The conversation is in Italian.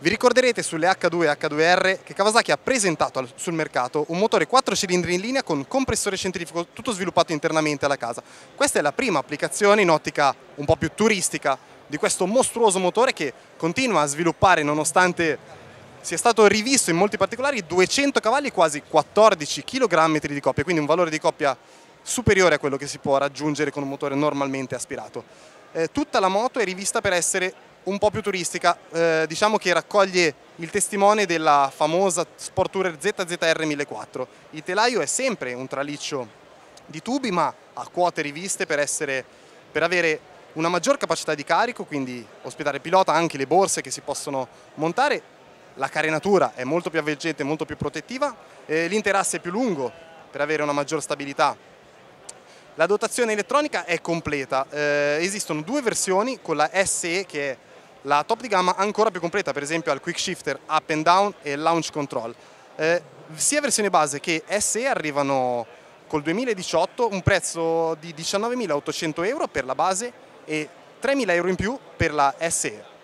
Vi ricorderete sulle H2 e H2R che Kawasaki ha presentato sul mercato un motore 4 cilindri in linea con compressore centrifugo tutto sviluppato internamente alla casa. Questa è la prima applicazione in ottica un po' più turistica di questo mostruoso motore che continua a sviluppare nonostante sia stato rivisto in molti particolari 200 cavalli quasi 14 kg di coppia, quindi un valore di coppia superiore a quello che si può raggiungere con un motore normalmente aspirato. Eh, tutta la moto è rivista per essere un po' più turistica, eh, diciamo che raccoglie il testimone della famosa Sport ZZR 1004. Il telaio è sempre un traliccio di tubi ma a quote riviste per, essere, per avere una maggior capacità di carico, quindi ospitare il pilota, anche le borse che si possono montare, la carenatura è molto più avveggente, molto più protettiva, eh, l'interasse è più lungo per avere una maggior stabilità. La dotazione elettronica è completa, eh, esistono due versioni con la SE che è la top di gamma ancora più completa, per esempio al quick shifter, up and down e launch control. Eh, sia versione base che SE arrivano col 2018 un prezzo di 19.800 euro per la base e 3.000 euro in più per la SE.